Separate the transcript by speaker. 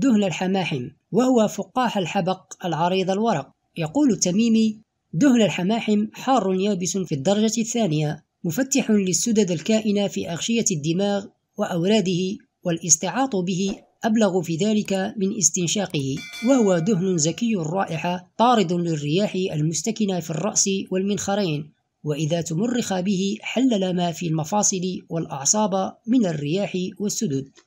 Speaker 1: دهن الحماحم وهو فقاح الحبق العريض الورق يقول التميمي دهن الحماحم حار يابس في الدرجة الثانية مفتح للسدد الكائنة في أغشية الدماغ وأوراده والاستعاط به أبلغ في ذلك من استنشاقه وهو دهن زكي الرائحة طارد للرياح المستكنة في الرأس والمنخرين وإذا تمرخ به حلل ما في المفاصل والأعصاب من الرياح والسدد